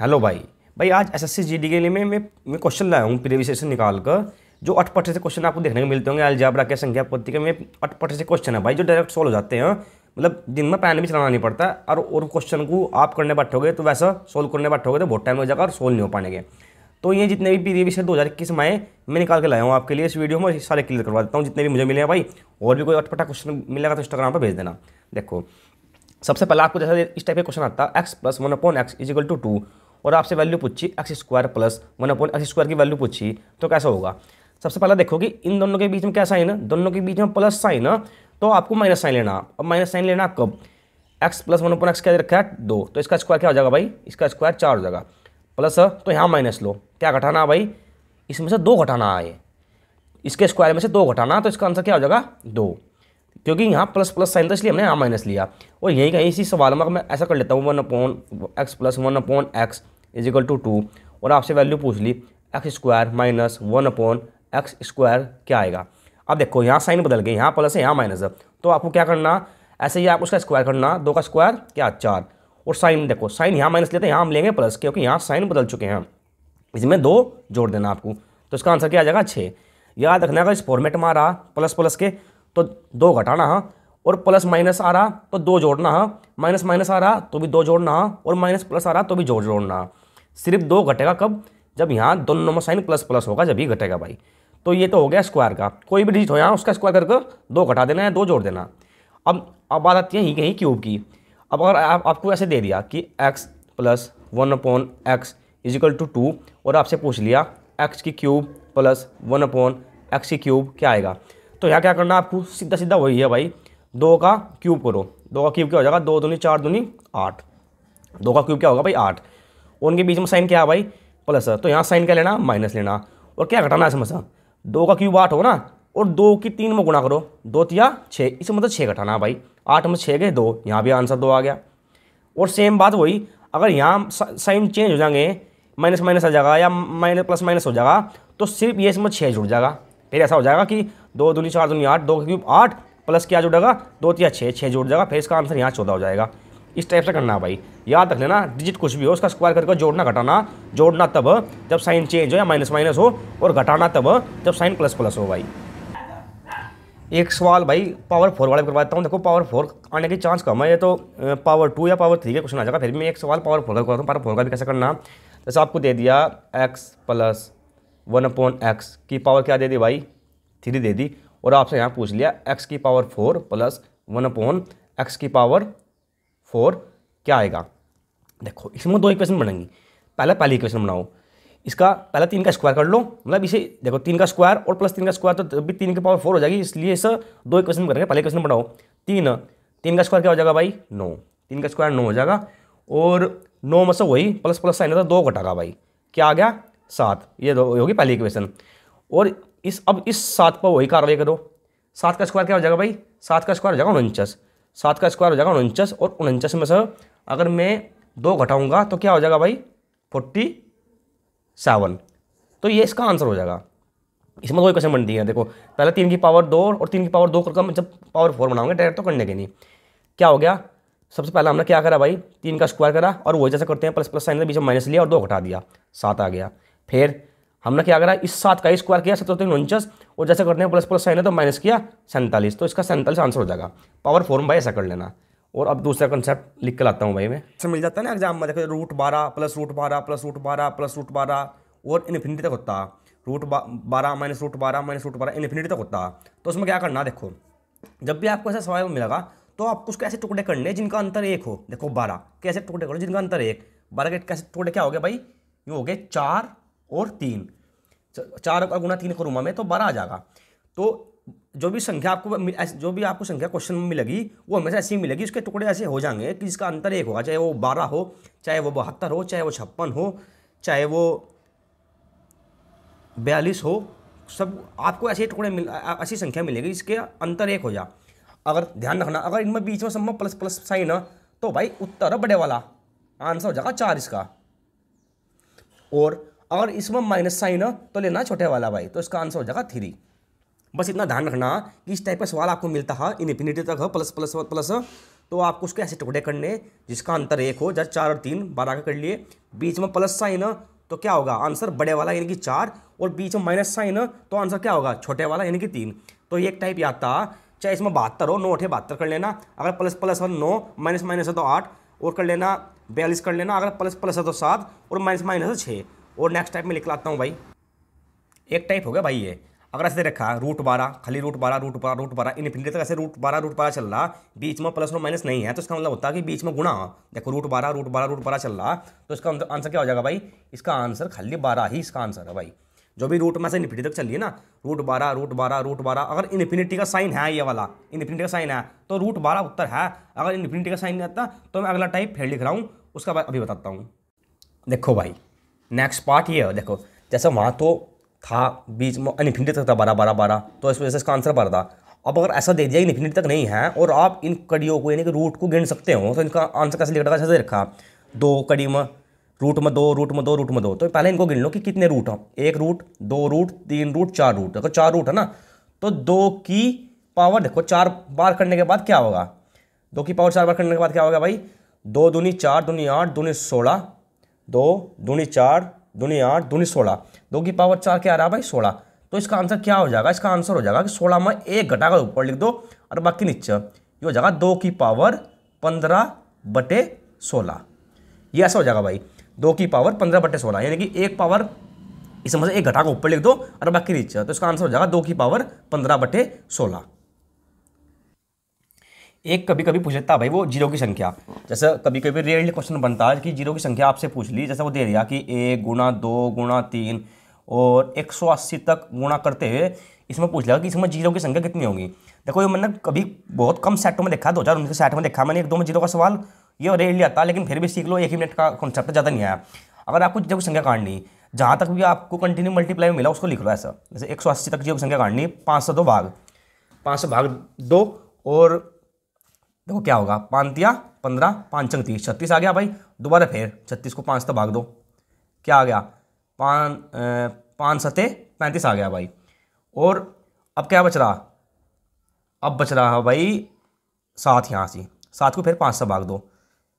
Hello भाई भाई आज S S C G D के लिए मैं मैं क्वेश्चन लाया हूँ प्रीवियस सेशन निकाल कर जो अटपटे से क्वेश्चन आपको देखने को मिलते होंगे अलजाबरा के संख्या पद्धति के में अटपटे से क्वेश्चन है भाई जो डायरेक्ट सॉल्व हो जाते हैं मतलब दिन में पैन भी चलाना नहीं पड़ता और और क्वेश्चन को आप करने बैठोगे तो वैसा सोल्व करने बैठोगे तो बहुत टाइम लग जाएगा और सोल्व नहीं हो पाएंगे तो ये जितने भी पीरियड विषय दो हज़ार इक्कीस में मैं निकाल के लाया हूँ आपके लिए इस वीडियो में सारे क्लियर करवा देता हूँ जितने भी मुझे मिले हैं भाई और भी कोई अटपटा क्वेश्चन मिलेगा तो इंस्टाग्राम पर भेज देना देखो सबसे पहले आपको जैसा इस टाइप का क्वेश्चन आता है X plus one upon X is equal to two और आपसे वैल्यू पूछी X square plus one upon X square की वैल्यू पूछी तो कैसा होगा सबसे पहले देखो कि इन दोनों के बीच में क्या साइन है दोनों के बीच में प्लस साइन है तो आपको माइनस साइन लेना अब माइनस साइन लेना कब X plus one upon X क्या रखा है दो तो इसका स्क्वायर क्या हो जाएगा भाई इसका स्क्वायर चार हो जाएगा प्लस तो यहाँ माइनस लो क्या घटाना है भाई इसमें से दो घटाना है इसके स्क्वायर में से दो घटाना तो इसका आंसर क्या हो जाएगा दो क्योंकि यहाँ प्लस प्लस साइन तो इसलिए हमने यहाँ माइनस लिया और यहीं कहीं इसी सवाल में मैं ऐसा कर लेता हूँ one upon X plus one upon X is equal to two और आपसे वैल्यू पूछ ली X square minus one upon X square क्या आएगा अब देखो यहाँ साइन बदल गए यहाँ प्लस है यहाँ माइनस है तो आपको क्या करना ऐसे ही आप उसका स्क्वायर करना दो का स्क्वायर क्या चार और साइन देखो साइन यहाँ माइनस लेते हैं यहाँ हम लेंगे प्लस क्योंकि यहाँ साइन बदल चुके हैं इसमें दो जोड़ देना आपको तो इसका आंसर क्या आ जाएगा छः याद रखना अगर इस फॉर्मेट में आ रहा प्लस प्लस के तो दो घटाना है हाँ। और प्लस माइनस आ रहा तो दो जोड़ना है माइनस माइनस आ रहा तो भी दो जोड़ना है हाँ। और माइनस प्लस आ रहा तो भी जोड़ जोड़ना है हाँ। सिर्फ दो घटेगा कब जब यहाँ दोनों में साइन प्लस प्लस होगा जब ही घटेगा भाई तो ये तो हो गया स्क्वायर का कोई भी डिजिट हो यहाँ उसका स्क्वायर करके दो घटा देना या दो जोड़ देना अब अब बात आती है ही कहीं क्यूब की अब अगर आप, आपको ऐसे दे दिया कि X plus one upon X is equal to two और आपसे पूछ लिया एक्स की cube plus one upon X की क्यूब क्या आएगा तो यहाँ क्या करना आपको सीधा सीधा वही है भाई दो का क्यूब करो दो का क्यूब क्या हो जाएगा दो दूनी चार दूनी आठ दो का क्यूब क्या होगा भाई आठ उनके बीच में साइन क्या है भाई प्लस तो यहाँ साइन क्या लेना माइनस लेना और क्या घटाना है समझा दो का क्यूब आठ हो ना और दो की तीन में गुणा करो दो तिया तो छः इसमें मतलब छः घटाना भाई आठ में छः गए दो यहाँ भी आंसर दो आ गया और सेम बात वही अगर यहाँ साइन चेंज हो जाएंगे माइनस माइनस आ जाएगा या माइनस प्लस माइनस हो जाएगा तो सिर्फ ये इसमें छः जुड़ जाएगा फिर ऐसा हो जाएगा कि दो दूनी चार दूनी आठ दो क्यूब आठ प्लस क्या जुड़ेगा दो तिया तो छः छः जुड़ जाएगा फिर इसका आंसर यहाँ चौदह हो जाएगा इस टाइप से करना है भाई याद रख लेना डिजिट कुछ भी हो उसका स्क्वायर करके जोड़ना घटाना जोड़ना तब जब साइन चेंज हो या माइनस माइनस हो और घटाना तब जब साइन प्लस प्लस हो भाई एक सवाल भाई पावर फोर वाले करवाता हूँ देखो पावर फोर आने की चांस कम है ये तो पावर टू या पावर थ्री का क्वेश्चन आ जाएगा फिर भी मैं एक सवाल पावर फोर का करवाता हूँ पावर फोर का भी कैसे करना जैसे आपको दे दिया X plus one upon X की पावर क्या दे दी भाई थ्री दे दी और आपसे यहाँ पूछ लिया एक्स की power four plus one upon X की पावर फोर क्या आएगा देखो इसमें दो इक्वेशन बनेंगी पहला पहली इक्वेशन बनाओ इसका पहला तीन का स्क्वायर कर लो मतलब इसे देखो तीन का स्क्वायर और प्लस तीन का स्क्वायर तो भी तीन के पावर फोर हो जाएगी इसलिए इस दो इक्वेशन करेंगे पहले इक्वेशन बनाओ तीन तीन का स्क्वायर क्या हो जाएगा भाई नौ तीन का स्क्वायर नौ हो जाएगा और नौ मतलब वही प्लस प्लस साइन होता तो दो घटागा भाई क्या आ गया सात ये होगी पहली इक्वेशन और इस अब इस सात पर वही कार्रवाई करो सात का स्क्वायर क्या हो जाएगा भाई सात का स्क्वायर हो जाएगा उनचास सात का स्क्वायर हो जाएगा उनचास और उनचास में से अगर मैं दो घटाऊँगा तो क्या हो जाएगा भाई फोर्टी सेवन तो ये इसका आंसर हो जाएगा इसमें दो क्वेश्चन बनती है देखो पहले तीन की पावर दो और तीन की पावर दो करके जब पावर फोर बनाऊंगे डायरेक्ट तो करने के नहीं क्या हो गया सबसे पहले हमने क्या करा भाई तीन का स्क्वायर करा और वो जैसे करते हैं प्लस प्लस साइन बीच में माइनस लिया और दो घटा दिया सात आ गया फिर हमने क्या करा इस सात का स्क्वायर किया सत्रह तीन उनचास और जैसे करते हैं प्लस प्लस साइन है तो माइनस किया सैंतालीस तो इसका सैंतालीस आंसर हो जाएगा पावर फॉर्म भाई ऐसा कर लेना और अब दूसरा कंसेप्ट लिख के लाता हूँ भाई मैं ऐसे अच्छा, मिल जाता है ना एग्जाम में देखो रूट बारह प्लस रूट बारह प्लस रूट बारह प्लस रूट बारह और इन्फिनिटी तक होता रूट बारह माइनस रूट बारह माइनस रूट बारह इन्फिनिटी तक होता तो उसमें क्या करना देखो जब भी आपको ऐसा सवाल मिलेगा तो आपको कुछ ऐसे टुकड़े करने जिनका अंतर एक हो देखो बारह कैसे टुकड़े करो जिनका अंतर एक बारह के कैसे टुकड़े क्या हो गए भाई ये हो गए चार और तीन चार का गुना तीन करूँगा मैं तो बारह आ जाएगा तो जो भी संख्या आपको जो भी आपको संख्या क्वेश्चन में मिलेगी वो हमेशा ऐसी मिलेगी उसके टुकड़े ऐसे हो जाएंगे कि जिसका अंतर एक होगा चाहे वो बारह हो चाहे वो बहत्तर हो चाहे वो छप्पन हो चाहे वो बयालीस हो सब आपको ऐसे टुकड़े मिल ऐसी संख्या मिलेगी इसके अंतर एक हो जा अगर ध्यान रखना अगर इनमें बीच में सब प्लस प्लस साइन है तो भाई उत्तर बड़े वाला आंसर हो जाएगा चार इसका और अगर इसमें माइनस साइन तो लेना छोटे वाला भाई तो इसका आंसर हो जाएगा थ्री बस इतना ध्यान रखना कि इस टाइप का सवाल आपको मिलता है इन्फिनिटी तक हो प्लस प्लस प्लस तो आपको उसके ऐसे टुकड़े करने जिसका अंतर एक हो जैसे चार और तीन बारह का कर लिए बीच में प्लस साइन तो क्या होगा आंसर बड़े वाला यानी कि चार और बीच में माइनस साइन तो आंसर क्या होगा छोटे वाला यानी कि तीन तो एक टाइप याद था चाहे इसमें बहत्तर हो नौ अठे बहत्तर कर लेना अगर प्लस प्लस हो नौ माइनस माइनस हो तो आठ और कर लेना बयालीस कर लेना अगर प्लस प्लस है तो सात और माइनस माइनस है छः और नेक्स्ट टाइप में लिख लाता हूँ भाई एक टाइप हो गया भाई ये अगर ऐसे रखा रूट बारह खाली रूट बारह रूट बारह रूट बारह इन्फिनिटी तक ऐसे रूट बारह रूट बारह चल रहा बीच में प्लस और माइनस नहीं है तो इसका मतलब होता है कि बीच में गुणा देखो रूट बारह रूट बारह रूट बारह चल रहा तो इसका आंसर क्या हो जाएगा भाई इसका आंसर खाली बारह ही इसका आंसर है भाई जो भी रूट में से इन्फिनिटी तक चलिए ना रूट बारह रूट बारह रूट बारह अगर इन्फिनिटी का साइन है ये वाला इन्फिनिटी का साइन है तो रूट बारह उत्तर है अगर इन्फिनिटी का साइन नहीं आता तो मैं अगला टाइप फिर लिख रहा हूँ उसका अभी बताता हूँ देखो भाई नेक्स्ट पार्ट ये है देखो जैसे वहाँ तो था बीच में अनफिनिटी तक था बारह बारह बारह तो इस वजह से इसका आंसर बारह था अब अगर ऐसा दे दिया कि इन्फिनिटी तक नहीं है और आप इन कड़ियों को यानी कि रूट को गिन सकते हो तो इनका आंसर कैसे लिखा कैसे रखा दो कड़ी में रूट में दो रूट में दो रूट में दो तो पहले इनको गिन लो कि कितने रूट हैं एक रूट दो रूट तीन रूट चार रूट देखो चार रूट है ना तो दो की पावर देखो चार बार करने के बाद क्या होगा दो की पावर चार बार करने के बाद क्या होगा भाई दो दूनी चार दूनी आठ दूनी सोलह दो दूनी चार दूनी आठ दूनी सोलह दो की पावर चार क्या आ रहा है भाई सोलह तो इसका आंसर क्या हो जाएगा इसका आंसर हो जाएगा कि सोलह में एक घटाकर ऊपर लिख दो और बाकी नीचे ये हो जाएगा दो की पावर पंद्रह बटे सोलह ये ऐसा हो जाएगा भाई दो की पावर पंद्रह बटे सोलह यानी कि एक पावर इसमें से एक घटा को ऊपर लिख दो और बाकी नीचे तो इसका आंसर हो जाएगा दो की पावर पंद्रह बटे सोलह एक कभी कभी पूछ लेता है भाई वो जीरो की संख्या जैसे कभी कभी रियल क्वेश्चन बनता है कि जीरो की संख्या आपसे पूछ ली जैसे वो दे दिया कि एक गुणा दो गुणा तीन और एक सौ अस्सी तक गुणा करते हुए इसमें पूछ लिया कि इसमें जीरो की संख्या कितनी होगी देखो ये मैंने कभी बहुत कम सेटों में देखा दो हज़ार उन्नीस सेट में देखा मैंने एक दो में जीरो का सवाल ये लिया आता लेकिन फिर भी सीख लो एक ही मिनट का कॉन्सेप्ट ज़्यादा नहीं आया अगर आपको जीरो की संख्या काटनी जहाँ तक भी आपको कंटिन्यू मल्टीप्लाई में मिला उसको लिख लो ऐसा जैसे एक सौ अस्सी तक जीरो की संख्या काटनी पाँच सौ दो भाग पाँच सौ भाग दो और देखो क्या होगा पांतिया पंद्रह पाँचंग तीस छत्तीस आ गया भाई दोबारा फिर छत्तीस को पाँच तक तो भाग दो क्या आ गया पान पाँच सते पैंतीस आ गया भाई और अब क्या बच रहा अब बच रहा है भाई सात यहाँ से सात को फिर पाँच से भाग दो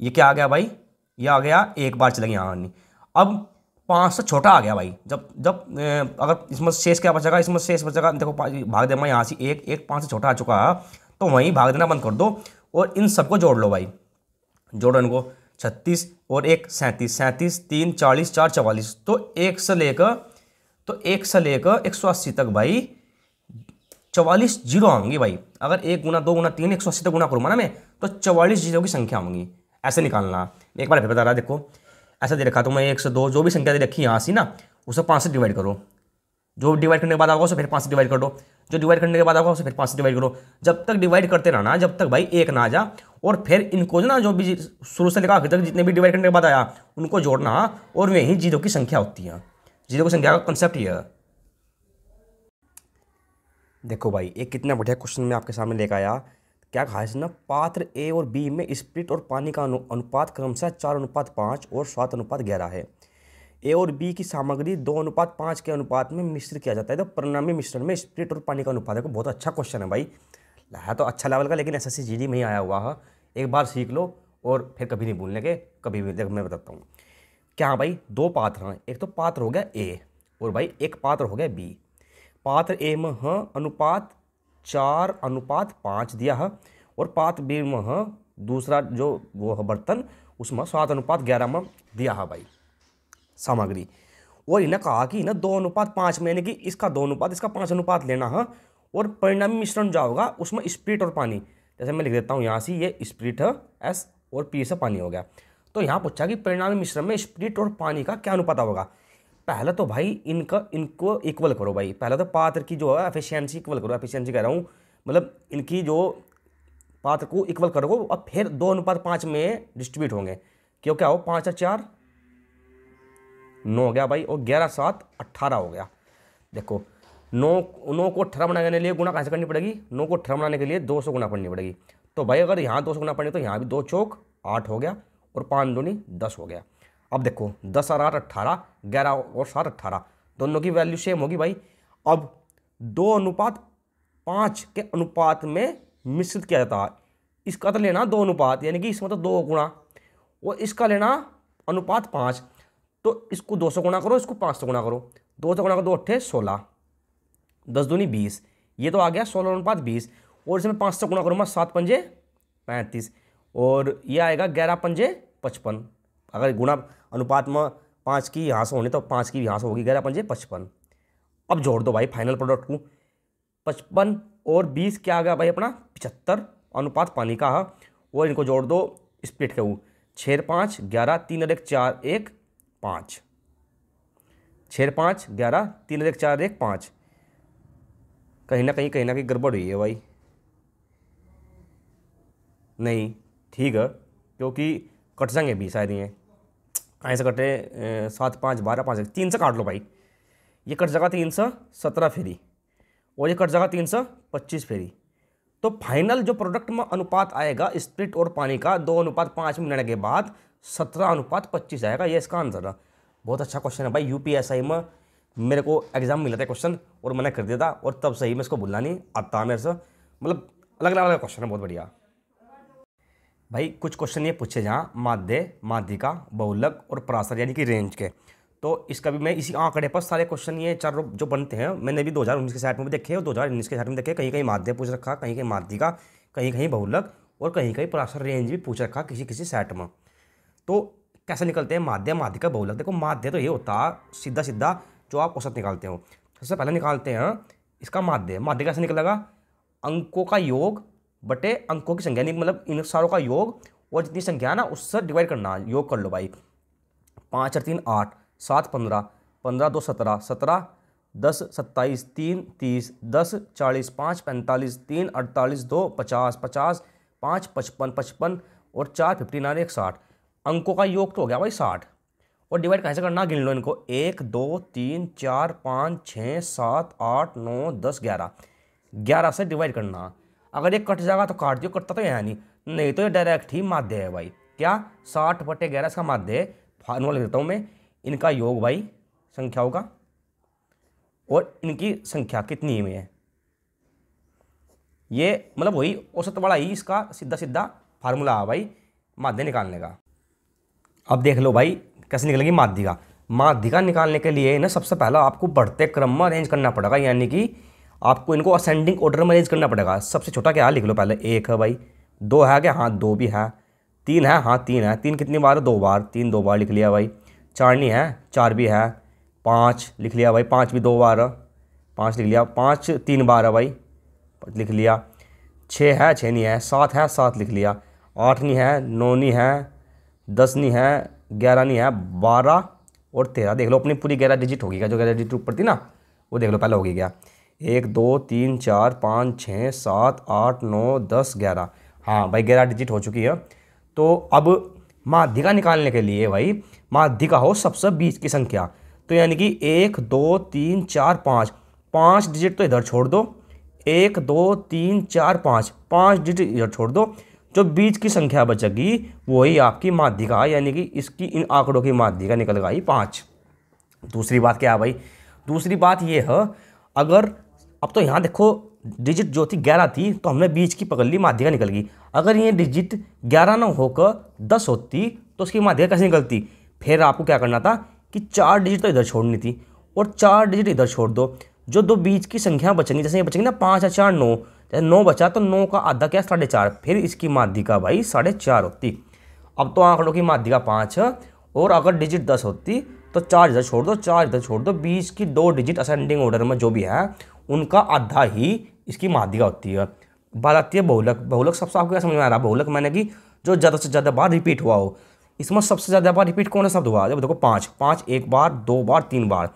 ये क्या आ गया भाई ये आ गया एक बार चलेगी यहाँ अब पाँच से छोटा आ गया भाई जब जब अगर इसमें शेष क्या बचेगा इसमें शेष बचेगा देखो भाग दे मैं यहाँ से एक एक पाँच से छोटा आ चुका है तो वहीं भाग देना बंद कर दो और इन सबको जोड़ लो भाई जोड़ो इनको छत्तीस और एक सैंतीस सैंतीस तीन चालीस चार चवालीस तो एक से लेकर तो एक से लेकर एक सौ अस्सी तक भाई चवालीस जीरो आऊंगी भाई अगर एक गुना दो गुना तीन एक सौ अस्सी तक गुना करूँगा ना मैं तो चवालीस जीरो की संख्या आऊँगी ऐसे निकालना एक बार फिर बता रहा देखो ऐसा दे रखा तो मैं एक से दो जो भी संख्या दे रखी यहाँ से ना उसे पाँच से डिवाइड करो जो डिवाइड करने के बाद आओगे उसे फिर पाँच से डिवाइड कर दो जो डिवाइड करने के बाद आपको फिर पाँच से डिवाइड करो जब तक डिवाइड करते रहना जब तक भाई एक ना आ जा और फिर इनको ना जो भी शुरू से लिखा अभी तक जितने भी डिवाइड करने के बाद आया उनको जोड़ना और वहीं जीरो की संख्या होती है जीरो की संख्या का कंसेप्ट यह देखो भाई एक कितना बढ़िया क्वेश्चन मैं आपके सामने लेकर आया क्या कहा इसने पात्र ए और बी में स्प्रिट और पानी का अनुपात क्रमशः चार अनुपात पाँच और सात अनुपात ग्यारह है ए और बी की सामग्री दो अनुपात पाँच के अनुपात में मिश्र किया जाता है तो परिणामी मिश्रण में स्प्रिट और पानी का अनुपात है बहुत अच्छा क्वेश्चन है भाई लाया तो अच्छा लेवल का लेकिन एस एस सी में ही आया हुआ है एक बार सीख लो और फिर कभी नहीं भूलने के कभी भी देख मैं बताता हूँ क्या भाई दो पात्र हैं एक तो पात्र हो गया ए और भाई एक पात्र हो गया बी पात्र ए में ह अनुपात चार अनुपात पाँच दिया है और पात्र बी में ह दूसरा जो वो है बर्तन उसमें सात अनुपात ग्यारह में दिया है भाई सामग्री और इन्हें कहा कि इन्हें दो अनुपात पाँच में यानी कि इसका दो अनुपात इसका पाँच अनुपात लेना है हाँ। और परिणामी मिश्रण जो होगा उसमें स्प्रिट और पानी जैसे मैं लिख देता हूँ यहाँ से ये स्प्रिट है एस और पी से पानी हो गया तो यहाँ पूछा कि परिणामी मिश्रण में स्प्रिट और पानी का क्या अनुपात होगा पहले तो भाई इनका इनको इक्वल करो भाई पहले तो पात्र की जो है एफिशियंसी इक्वल करो एफिशियंसी कह रहा हूँ मतलब इनकी जो पात्र को इक्वल करोगे और फिर दो अनुपात पाँच में डिस्ट्रीब्यूट होंगे क्यों क्या हो पाँच और चार नौ हो गया भाई और ग्यारह सात अट्ठारह हो गया देखो नौ नौ को अठारह बनाने के लिए गुना कैसे करनी पड़ेगी नौ को अठारह बनाने के लिए दो सौ गुना पड़नी पड़ेगी तो भाई अगर यहाँ दो सौ गुना पड़े तो यहाँ भी दो चौक आठ हो गया और पाँच दूनी दस हो गया अब देखो दस और आठ अट्ठारह ग्यारह और सात अट्ठारह दोनों की वैल्यू सेम होगी भाई अब दो अनुपात पाँच के अनुपात में मिश्रित किया जाता है इसका तो लेना दो अनुपात यानी कि इसमें तो दो गुणा और इसका लेना अनुपात पाँच तो इसको दो सौ गुणा करो इसको पाँच सौ गुणा करो दो सौ गुणा करो दो अट्ठे सोलह दस दूनी बीस ये तो आ गया सोलह अनुपात बीस और इसमें पाँच सौ गुणा मैं सात पंजे पैंतीस और ये आएगा ग्यारह पंजे पचपन अगर गुणा अनुपात में पाँच की यहाँ से होने तो पाँच की यहाँ से होगी ग्यारह पंजे पचपन अब जोड़ दो भाई फाइनल प्रोडक्ट को पचपन और बीस क्या आ गया भाई अपना पिचहत्तर अनुपात पानी का है और इनको जोड़ दो स्प्लिट के वो छः पाँच ग्यारह तीन और एक चार एक पाँच छः पाँच ग्यारह तीन एक चार एक पाँच कहीं ना कहीं कहीं ना कहीं गड़बड़ हुई है भाई नहीं ठीक है क्योंकि कट जाएंगे भी शायद ये ऐसे कटे सात पाँच बारह पाँच तीन सौ काट लो भाई ये कट जाएगा तीन सौ सत्रह फेरी और ये कट जाएगा तीन सौ पच्चीस फेरी तो फाइनल जो प्रोडक्ट में अनुपात आएगा स्प्रिट और पानी का दो अनुपात पाँच मिनट के बाद सत्रह अनुपात पच्चीस आएगा ये इसका आंसर रहा बहुत अच्छा क्वेश्चन है भाई यू में मेरे को एग्जाम मिला था क्वेश्चन और मैंने कर दिया था और तब सही में इसको भूलना नहीं आता मेरे से मतलब अलग अलग क्वेश्चन है बहुत बढ़िया भाई कुछ क्वेश्चन ये पूछे जहाँ माध्य माध्यिका बहुलक और परासर यानी कि रेंज के तो इसका भी मैं इसी आंकड़े पर सारे क्वेश्चन ये चार जो बनते हैं मैंने भी 2019 के साइड में भी देखे और 2019 के साइड में देखे कहीं कहीं माध्य पूछ रखा कहीं कहीं माध्यिका कहीं कहीं बहुलक और कहीं कहीं पराशर रेंज भी पूछ रखा किसी किसी सेट में तो कैसे निकलते हैं माध्य माध्य का बहुलक देखो माध्य तो ये होता सीधा सीधा जो आप औसत निकालते हो सबसे पहले निकालते हैं इसका माध्य माध्य कैसे निकलेगा अंकों का योग बटे अंकों की संख्या मतलब इन सारों का योग और जितनी संख्या है ना उससे डिवाइड करना योग कर लो भाई पाँच और तीन आठ सात पंद्रह पंद्रह दो सत्रह सत्रह दस सत्ताईस तीन तीस दस चालीस पाँच पैंतालीस तीन अड़तालीस दो पचास पचास पाँच पचपन पचपन और चार फिफ्टी नाइन एक साठ अंकों का योग तो हो गया भाई साठ और डिवाइड कैसे करना गिन लो इनको एक दो तीन चार पाँच छः सात आठ नौ दस ग्यारह ग्यारह से डिवाइड करना अगर ये कट जाएगा तो काट दियो कटता तो यहाँ नहीं नहीं तो ये डायरेक्ट ही माध्य है भाई क्या साठ बटे ग्यारह इसका माध्य है फार्मूला लिख देता हूँ मैं इनका योग भाई संख्याओं का और इनकी संख्या कितनी में है ये मतलब वही औसत वाला ही इसका सीधा सीधा फार्मूला है भाई माध्य निकालने का अब देख लो भाई कैसे निकलेगी माध्यिका माध्यिका निकालने के लिए ना सबसे पहला आपको बढ़ते क्रम में अरेंज करना पड़ेगा यानी कि आपको इनको असेंडिंग ऑर्डर में अरेंज करना पड़ेगा सबसे छोटा क्या है लिख लो पहले एक है भाई दो है क्या हाँ दो भी है तीन है हाँ तीन है तीन कितनी बार है दो बार तीन दो बार लिख लिया भाई चारनी है चार भी है पाँच लिख लिया भाई पाँच भी दो बार पाँच लिख लिया पाँच तीन बार है भाई लिख लिया छः है छः नहीं है सात है सात लिख लिया आठ नहीं है नौ नहीं है दस नहीं है ग्यारह नहीं है बारह और तेरह देख लो अपनी पूरी ग्यारह डिजिट होगी क्या जो ग्यारह डिजिट ऊपर थी ना वो देख लो पहले होगी क्या एक दो तीन चार पाँच छः सात आठ नौ दस ग्यारह हाँ भाई ग्यारह डिजिट हो चुकी है तो अब माध्यिका निकालने के लिए भाई माध्यिका हो सबसे बीच की संख्या तो यानी कि एक दो तीन चार पाँच पाँच डिजिट तो इधर छोड़ दो एक दो तीन चार पाँच पाँच डिजिट इधर छोड़ दो जो बीज की संख्या बचेगी वही आपकी माध्यिका यानी कि इसकी इन आंकड़ों की माध्यिका निकल गई पाँच दूसरी बात क्या भाई दूसरी बात ये है अगर अब तो यहाँ देखो डिजिट जो थी ग्यारह थी तो हमने बीज की पकड़ ली माध्यिका निकल गई अगर ये डिजिट ग्यारह ना होकर दस होती तो उसकी माध्यिका कैसे निकलती फिर आपको क्या करना था कि चार डिजिट तो इधर छोड़नी थी और चार डिजिट इधर छोड़ दो जो दो बीज की संख्या बचेंगी जैसे ये बचेंगे ना पाँच या चार नौ जैसे नौ बचा तो नौ का आधा क्या साढ़े चार फिर इसकी माध्यिका भाई साढ़े चार होती अब तो आंकड़ों की माध्यिका पाँच और अगर डिजिट दस होती तो चार इधर छोड़ दो चार इधर छोड़ दो बीज की दो डिजिट असेंडिंग ऑर्डर में जो भी है उनका आधा ही इसकी माध्यिका होती है बात आती है बहुलक बहुलक सबसे आपको क्या समझ में आ रहा है बहुलक मैंने कि जो ज़्यादा से ज़्यादा बार रिपीट हुआ हो इसमें सबसे ज़्यादा बार रिपीट कौन सा शब्द हुआ जब देखो पाँच पाँच एक बार दो बार तीन बार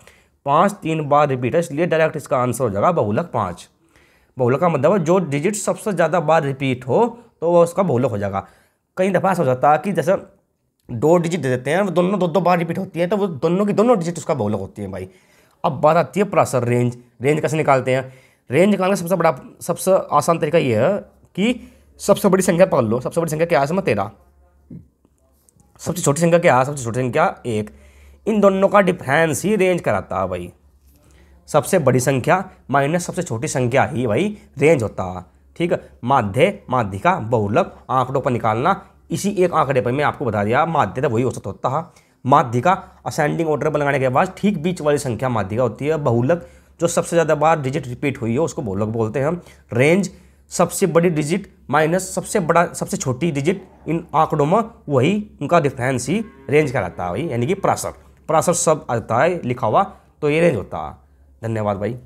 पाँच तीन बार रिपीट है इसलिए डायरेक्ट इसका आंसर हो जाएगा बहुलक पाँच बहुलक का मतलब जो डिजिट सबसे ज़्यादा बार रिपीट हो तो वह उसका बहुलक हो जाएगा कई दफ़ा ऐसा हो जाता है कि जैसे दो डिजिट दे देते हैं वो दोनों दो दो बार रिपीट होती है तो वो दोनों की दोनों डिजिट उसका बहुलक होती है भाई अब बात आती है प्रासर रेंज रेंज कैसे निकालते हैं रेंज निकालने का सबसे बड़ा सबसे आसान तरीका ये है कि सबसे बड़ी संख्या पकड़ लो सबसे बड़ी संख्या क्या है इसमें तेरह सबसे छोटी संख्या क्या है सबसे छोटी संख्या एक इन दोनों का डिफरेंस ही रेंज कराता है भाई सबसे बड़ी संख्या माइनस सबसे छोटी संख्या ही भाई रेंज होता है ठीक माध्य माध्यिका बहुलक आंकड़ों पर निकालना इसी एक आंकड़े पर मैं आपको बता दिया माध्य तो वही औसत होता है माध्यिका असेंडिंग ऑर्डर पर लगाने के बाद ठीक बीच वाली संख्या माध्यिका होती है बहुलक जो सबसे ज़्यादा बार डिजिट रिपीट हुई है उसको बहुलक बोलते हैं हम रेंज सबसे बड़ी डिजिट माइनस सबसे बड़ा सबसे छोटी डिजिट इन आंकड़ों में वही उनका डिफरेंस ही रेंज कराता है वही यानी कि प्रासर प्रासर शब्द आता है लिखा हुआ तो ये नहीं होता धन्यवाद भाई